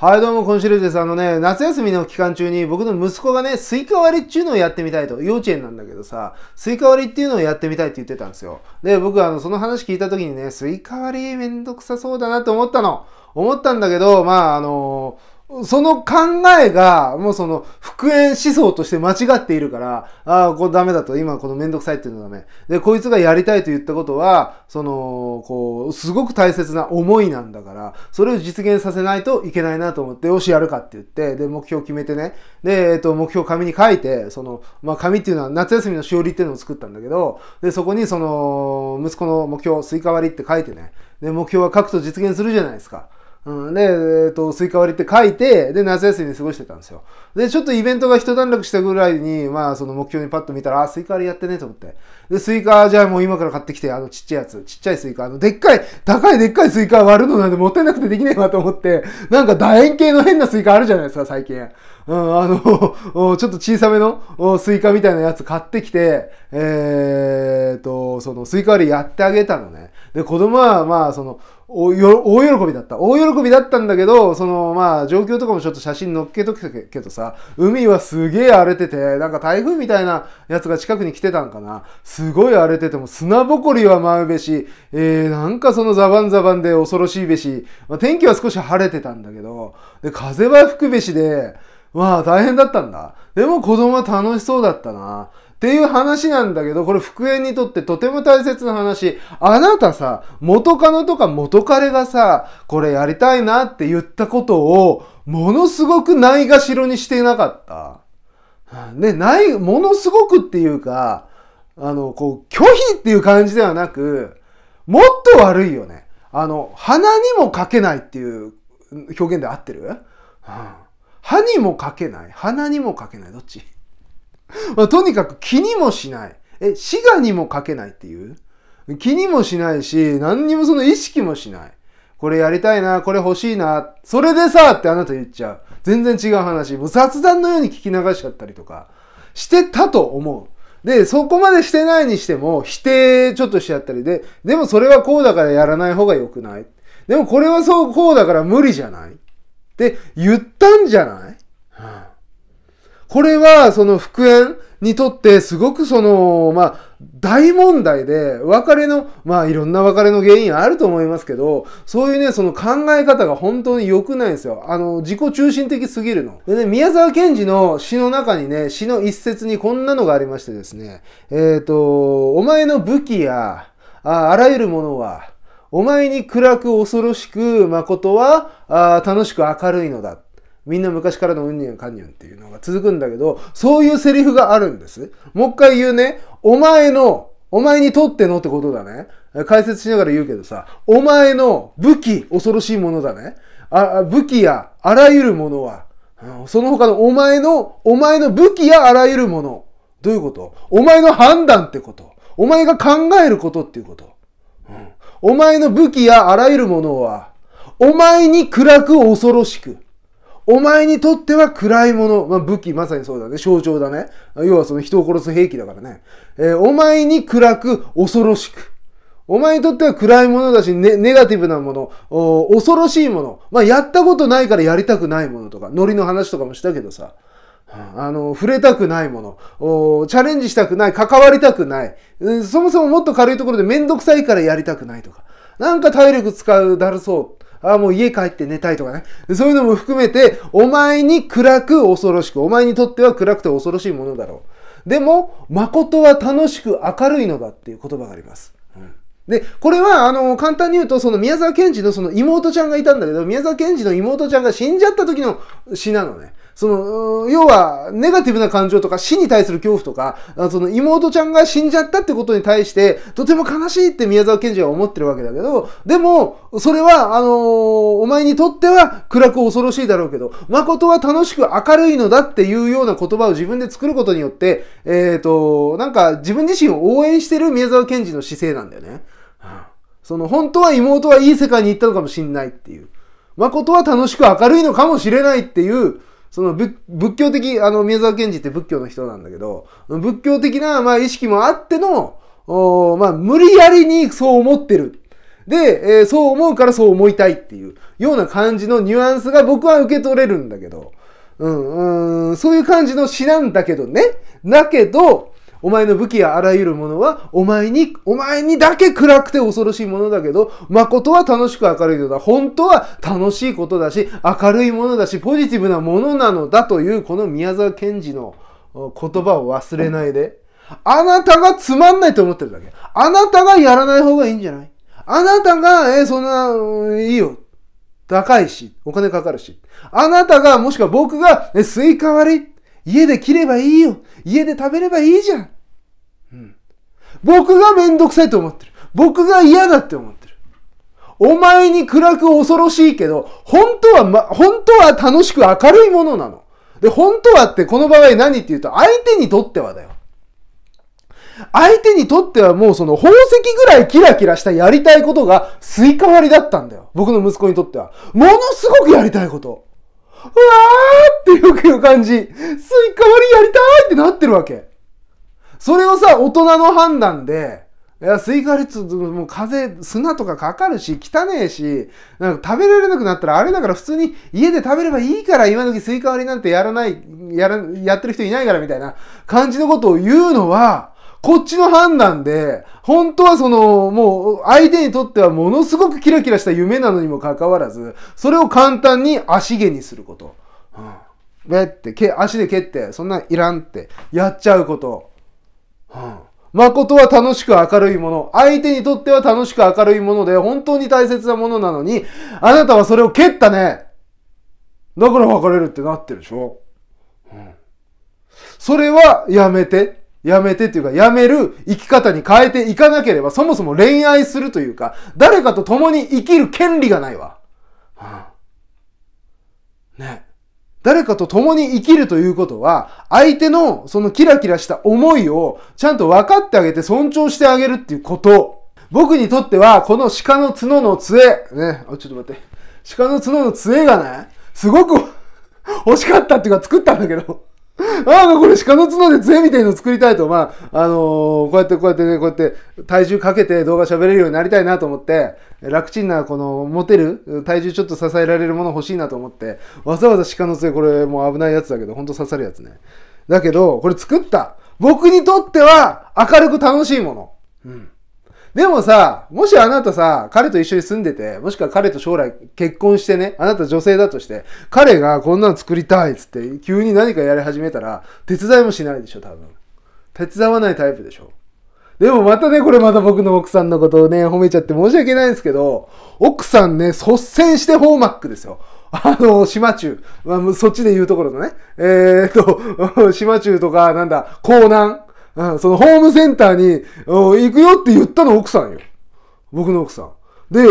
はい、どうも、コンシルーズです。あのね、夏休みの期間中に僕の息子がね、スイカ割りっていうのをやってみたいと、幼稚園なんだけどさ、スイカ割りっていうのをやってみたいって言ってたんですよ。で、僕、あの、その話聞いた時にね、スイカ割りめんどくさそうだなと思ったの。思ったんだけど、まあ、あのーその考えが、もうその、復縁思想として間違っているから、ああ、これダメだと、今このめんどくさいっていうのはダメ。で、こいつがやりたいと言ったことは、その、こう、すごく大切な思いなんだから、それを実現させないといけないなと思って、よし、やるかって言って、で、目標決めてね。で、えっと、目標紙に書いて、その、まあ、紙っていうのは夏休みのしおりっていうのを作ったんだけど、で、そこにその、息子の目標、スイカ割りって書いてね。で、目標は書くと実現するじゃないですか。うん、で、えっ、ー、と、スイカ割りって書いて、で、夏休みに過ごしてたんですよ。で、ちょっとイベントが一段落したぐらいに、まあ、その目標にパッと見たら、あ、スイカ割りやってねと思って。で、スイカ、じゃあもう今から買ってきて、あの、ちっちゃいやつ、ちっちゃいスイカ、あの、でっかい、高いでっかいスイカ割るのなんてもったいなくてできねえわと思って、なんか楕円形の変なスイカあるじゃないですか、最近。うん、あのちょっと小さめのスイカみたいなやつ買ってきて、えー、っと、その、スイカ割りやってあげたのね。で、子供は、まあ、その、大喜びだった。大喜びだったんだけど、その、まあ、状況とかもちょっと写真載っけとくけどさ、海はすげえ荒れてて、なんか台風みたいなやつが近くに来てたんかな。すごい荒れてても、砂ぼこりは舞うべし、えー、なんかそのザバンザバンで恐ろしいべし、まあ、天気は少し晴れてたんだけど、で、風は吹くべしで、まあ大変だったんだ。でも子供は楽しそうだったな。っていう話なんだけど、これ復縁にとってとても大切な話。あなたさ、元カノとか元彼がさ、これやりたいなって言ったことを、ものすごくないがしろにしていなかった。ね、ない、ものすごくっていうか、あの、こう、拒否っていう感じではなく、もっと悪いよね。あの、鼻にもかけないっていう表現で合ってる、うん、歯にもかけない鼻にもかけないどっち まあ、とにかく気にもしない。え、死がにもかけないっていう気にもしないし、何にもその意識もしない。これやりたいな、これ欲しいな、それでさってあなた言っちゃう。全然違う話。もう雑談のように聞き流しちゃったりとか、してたと思う。で、そこまでしてないにしても、否定ちょっとしちゃったりで、でもそれはこうだからやらない方が良くない。でもこれはそう、こうだから無理じゃないって言ったんじゃないこれはその復縁にとってすごくその、まあ、大問題で、別れの、まあいろんな別れの原因あると思いますけど、そういうね、その考え方が本当に良くないんですよ。あの、自己中心的すぎるの。でね、宮沢賢治の詩の中にね、詩の一節にこんなのがありましてですね、えっ、ー、と、お前の武器や、ああらゆるものは、お前に暗く恐ろしく、誠はあ楽しく明るいのだ。みんな昔からのうんにゃんかんにゃんっていうのが続くんだけど、そういうセリフがあるんです。もう一回言うね。お前の、お前にとってのってことだね。解説しながら言うけどさ、お前の武器、恐ろしいものだね。あ武器やあらゆるものは、その他のお前の、お前の武器やあらゆるもの。どういうことお前の判断ってこと。お前が考えることっていうこと。お前の武器やあらゆるものは、お前に暗く恐ろしく。お前にとっては暗いもの、まあ、武器、まさにそうだね、象徴だね。要はその人を殺す兵器だからね。えー、お前に暗く、恐ろしく。お前にとっては暗いものだし、ね、ネガティブなもの、恐ろしいもの。まあ、やったことないからやりたくないものとか、ノリの話とかもしたけどさ。あの、触れたくないもの、チャレンジしたくない、関わりたくない、そもそももっと軽いところでめんどくさいからやりたくないとか、なんか体力使うだるそう。ああ、もう家帰って寝たいとかね。そういうのも含めて、お前に暗く恐ろしく、お前にとっては暗くて恐ろしいものだろう。でも、誠は楽しく明るいのだっていう言葉があります。で、これは、あの、簡単に言うと、その宮沢賢治のその妹ちゃんがいたんだけど、宮沢賢治の妹ちゃんが死んじゃった時の詩なのね。その、要は、ネガティブな感情とか死に対する恐怖とか、その妹ちゃんが死んじゃったってことに対して、とても悲しいって宮沢賢治は思ってるわけだけど、でも、それは、あのー、お前にとっては暗く恐ろしいだろうけど、誠は楽しく明るいのだっていうような言葉を自分で作ることによって、えっ、ー、と、なんか自分自身を応援してる宮沢賢治の姿勢なんだよね。その、本当は妹はいい世界に行ったのかもしんないっていう。誠は楽しく明るいのかもしれないっていう、その仏教的、あの、宮沢賢治って仏教の人なんだけど、仏教的な、まあ、意識もあっての、おまあ、無理やりにそう思ってる。で、えー、そう思うからそう思いたいっていうような感じのニュアンスが僕は受け取れるんだけど、うん、うんそういう感じの詩なんだけどね。だけど、お前の武器やあらゆるものは、お前に、お前にだけ暗くて恐ろしいものだけど、誠は楽しく明るいのだ。本当は楽しいことだし、明るいものだし、ポジティブなものなのだという、この宮沢賢治の言葉を忘れないで。あなたがつまんないと思ってるだけ。あなたがやらない方がいいんじゃないあなたが、えそんな、いいよ。高いし、お金かかるし。あなたが、もしくは僕が、ね、スイカ割り家で切ればいいよ。家で食べればいいじゃん。うん。僕がめんどくさいと思ってる。僕が嫌だって思ってる。お前に暗く恐ろしいけど、本当は、ま、本当は楽しく明るいものなの。で、本当はってこの場合何って言うと、相手にとってはだよ。相手にとってはもうその宝石ぐらいキラキラしたやりたいことがスイカ割りだったんだよ。僕の息子にとっては。ものすごくやりたいこと。うわーってよいう感じ。スイカ割りやりたいってなってるわけ。それをさ、大人の判断で、いや、スイカ割りもう風、砂とかかかるし、汚えし、なんか食べられなくなったらあれだから普通に家で食べればいいから、今時スイカ割りなんてやらない、やら、やってる人いないからみたいな感じのことを言うのは、こっちの判断で、本当はその、もう、相手にとってはものすごくキラキラした夢なのにもかかわらず、それを簡単に足毛にすること。うん。べって、け、足で蹴って、そんなんいらんって、やっちゃうこと。うん。誠は楽しく明るいもの。相手にとっては楽しく明るいもので、本当に大切なものなのに、あなたはそれを蹴ったねだから別れるってなってるでしょうん。それはやめて。やめてっていうか、やめる生き方に変えていかなければ、そもそも恋愛するというか、誰かと共に生きる権利がないわ。はあ、ね。誰かと共に生きるということは、相手のそのキラキラした思いをちゃんと分かってあげて尊重してあげるっていうこと。僕にとっては、この鹿の角の杖、ね、あ、ちょっと待って。鹿の角の杖がね、すごく欲しかったっていうか作ったんだけどああ、これ鹿の角で杖みたいの作りたいと、まあ、あのー、こうやってこうやってね、こうやって体重かけて動画喋れるようになりたいなと思って、楽ちんなこの持てる、体重ちょっと支えられるもの欲しいなと思って、わざわざ鹿の杖これもう危ないやつだけど、ほんと刺さるやつね。だけど、これ作った僕にとっては明るく楽しいもの。うん。でもさ、もしあなたさ、彼と一緒に住んでて、もしくは彼と将来結婚してね、あなた女性だとして、彼がこんなの作りたいっつって、急に何かやり始めたら、手伝いもしないでしょ、多分。手伝わないタイプでしょ。でもまたね、これまた僕の奥さんのことをね、褒めちゃって申し訳ないんですけど、奥さんね、率先してホーマックですよ。あの、島中。まあ、そっちで言うところのね。えー、っと、島中とか、なんだ、江南。うん、そのホームセンターに、行くよって言ったの奥さんよ。僕の奥さん。で、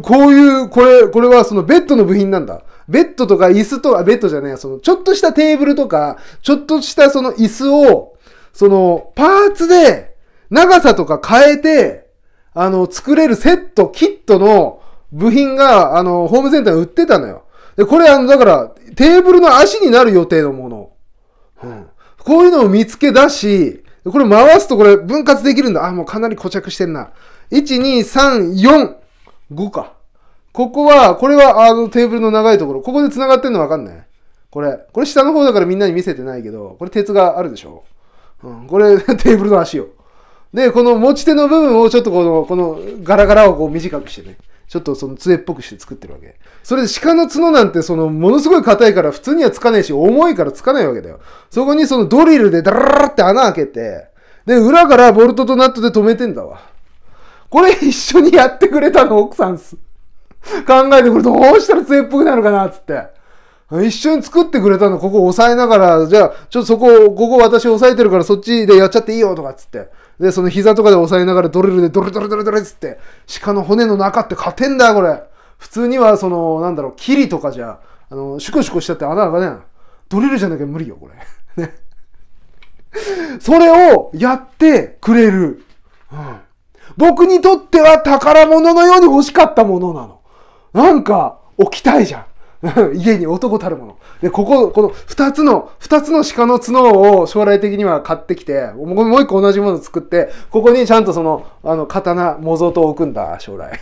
こういう、これ、これはそのベッドの部品なんだ。ベッドとか椅子とか、ベッドじゃねえ、その、ちょっとしたテーブルとか、ちょっとしたその椅子を、その、パーツで、長さとか変えて、あの、作れるセット、キットの部品が、あの、ホームセンターに売ってたのよ。で、これ、あの、だから、テーブルの足になる予定のもの。うん。こういうのを見つけ出し、これ回すとこれ分割できるんだ。あ、もうかなり固着してんな。1、2、3、4、5か。ここは、これはあのテーブルの長いところ。ここで繋がってんのわかんない。これ。これ下の方だからみんなに見せてないけど、これ鉄があるでしょ。うん、これ テーブルの足を。で、この持ち手の部分をちょっとこの、このガラガラをこう短くしてね。ちょっとその杖っぽくして作ってるわけ。それで鹿の角なんてそのものすごい硬いから普通にはつかねえし、重いからつかないわけだよ。そこにそのドリルでダラーって穴開けて、で、裏からボルトとナットで止めてんだわ。これ一緒にやってくれたの奥さんっす。考えてこれどうしたら杖っぽくなるかなつって。一緒に作ってくれたの、ここ押さえながら、じゃあ、ちょっとそこ、ここ私押さえてるからそっちでやっちゃっていいよとかっつって。で、その膝とかで押さえながらドリルでドルドルドルドルっつって、鹿の骨の中って勝てんだよ、これ。普通には、その、なんだろう、キリとかじゃ、あの、シュコシュコしちゃって穴開かねえドリルじゃなきゃ無理よ、これ。ね。それをやってくれる、うん。僕にとっては宝物のように欲しかったものなの。なんか、置きたいじゃん。家に男たるもの。で、ここ、この二つの、二つの鹿の角を将来的には買ってきて、もう一個同じもの作って、ここにちゃんとその、あの、刀、模造刀を置くんだ、将来。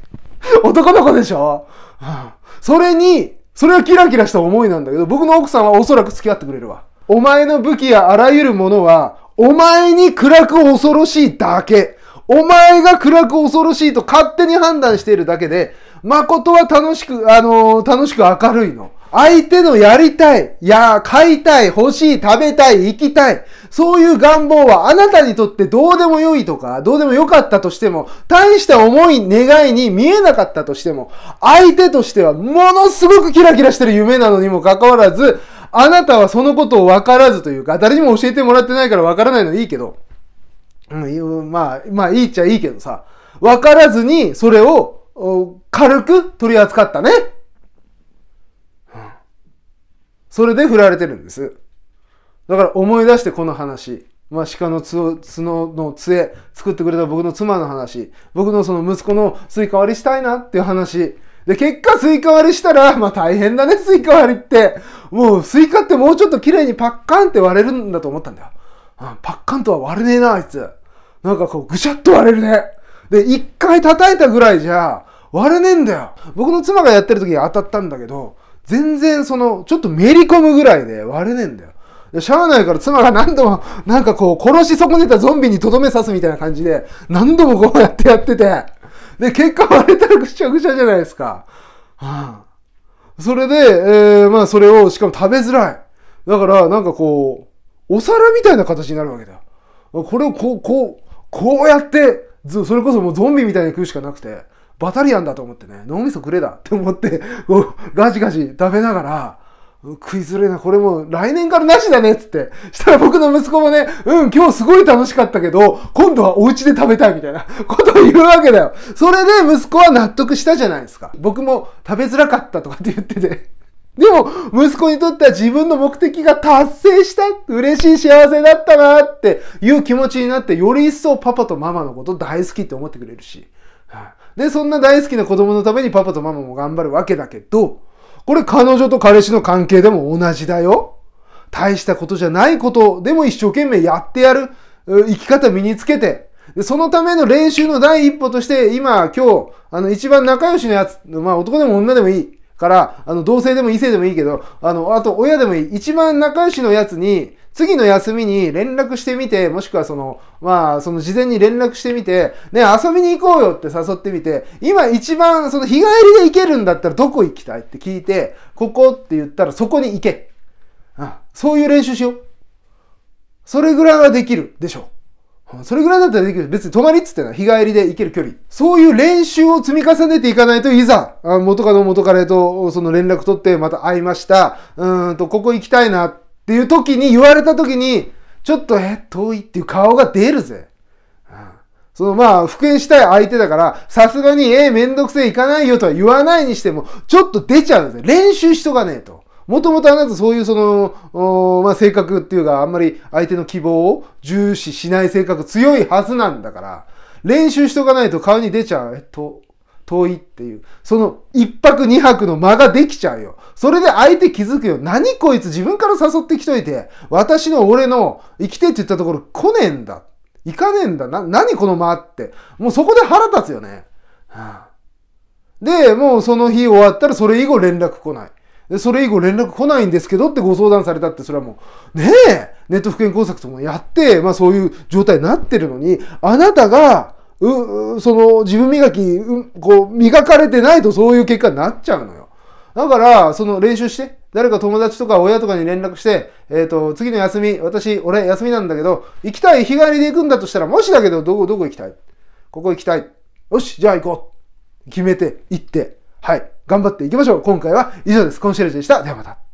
男の子でしょ、それに、それはキラキラした思いなんだけど、僕の奥さんはおそらく付き合ってくれるわ。お前の武器やあらゆるものは、お前に暗く恐ろしいだけ。お前が暗く恐ろしいと勝手に判断しているだけで、誠は楽しく、あのー、楽しく明るいの。相手のやりたい、いや、買いたい、欲しい、食べたい、行きたい。そういう願望はあなたにとってどうでも良いとか、どうでも良かったとしても、大した思い、願いに見えなかったとしても、相手としてはものすごくキラキラしてる夢なのにもかかわらず、あなたはそのことを分からずというか、誰にも教えてもらってないから分からないのいいけど、うん、まあ、まあいいっちゃいいけどさ、分からずにそれを軽く取り扱ったね。それで振られてるんです。だから思い出してこの話。まあ、鹿の角の杖、作ってくれた僕の妻の話、僕のその息子のスイカ割りしたいなっていう話。で、結果スイカ割りしたら、まあ大変だね、スイカ割りって。もうスイカってもうちょっと綺麗にパッカンって割れるんだと思ったんだよ。うん、パッカンとは割れねえな、あいつ。なんかこう、ぐしゃっと割れるね。で、一回叩いたぐらいじゃ、割れねえんだよ僕の妻がやってる時に当たったんだけど、全然その、ちょっとめり込むぐらいで割れねえんだよ。しゃあないから妻が何度も、なんかこう、殺し損ねたゾンビにとどめさすみたいな感じで、何度もこうやってやってて、で、結果割れたらぐしゃぐしゃじゃないですか。はあ、それで、えー、まあそれを、しかも食べづらい。だから、なんかこう、お皿みたいな形になるわけだよ。これをこう、こう、こうやって、それこそもうゾンビみたいに食うしかなくて。バタリアンだと思ってね、脳みそくれだって思って、ガジガジ食べながら、食いづれな、これもう来年からなしだねっつって。したら僕の息子もね、うん、今日すごい楽しかったけど、今度はお家で食べたいみたいな ことを言うわけだよ。それで息子は納得したじゃないですか。僕も食べづらかったとかって言ってて。でも、息子にとっては自分の目的が達成した嬉しい幸せだったなっていう気持ちになって、より一層パパとママのこと大好きって思ってくれるし。はいで、そんな大好きな子供のためにパパとママも頑張るわけだけど、これ彼女と彼氏の関係でも同じだよ。大したことじゃないことでも一生懸命やってやる生き方身につけて、そのための練習の第一歩として、今、今日、あの、一番仲良しのやつ、まあ男でも女でもいい。から、あの、同性でも異性でもいいけど、あの、あと親でもいい。一番仲良しのやつに、次の休みに連絡してみて、もしくはその、まあ、その事前に連絡してみて、ね、遊びに行こうよって誘ってみて、今一番その日帰りで行けるんだったらどこ行きたいって聞いて、ここって言ったらそこに行け。あそういう練習しよう。それぐらいはできるでしょう。それぐらいだったらできる。別に泊まりっつってな。日帰りで行ける距離。そういう練習を積み重ねていかないといざ、元カノ元カレとその連絡取ってまた会いました。うんと、ここ行きたいなっていう時に言われた時に、ちょっと、え、遠いっていう顔が出るぜ。そのまあ、復縁したい相手だから、さすがに、えめんどくせえ行かないよとは言わないにしても、ちょっと出ちゃうぜ。練習しとかねえと。もともとあなたそういうその、まあ、性格っていうか、あんまり相手の希望を重視しない性格強いはずなんだから、練習しとかないと顔に出ちゃう。えっと、遠いっていう。その一泊二泊の間ができちゃうよ。それで相手気づくよ。何こいつ自分から誘ってきといて、私の俺の生きてって言ったところ来ねえんだ。行かねえんだ。な、何この間って。もうそこで腹立つよね。はあ、で、もうその日終わったらそれ以後連絡来ない。で、それ以後連絡来ないんですけどってご相談されたって、それはもう、ねえ、ネット復健工作ともやって、まあそういう状態になってるのに、あなたが、う、その自分磨き、うこう、磨かれてないとそういう結果になっちゃうのよ。だから、その練習して、誰か友達とか親とかに連絡して、えっ、ー、と、次の休み、私、俺休みなんだけど、行きたい、日帰りで行くんだとしたら、もしだけど、どこ、どこ行きたいここ行きたい。よし、じゃあ行こう。決めて、行って、はい。頑張っていきましょう。今回は以上です。コンシェルジュでした。ではまた。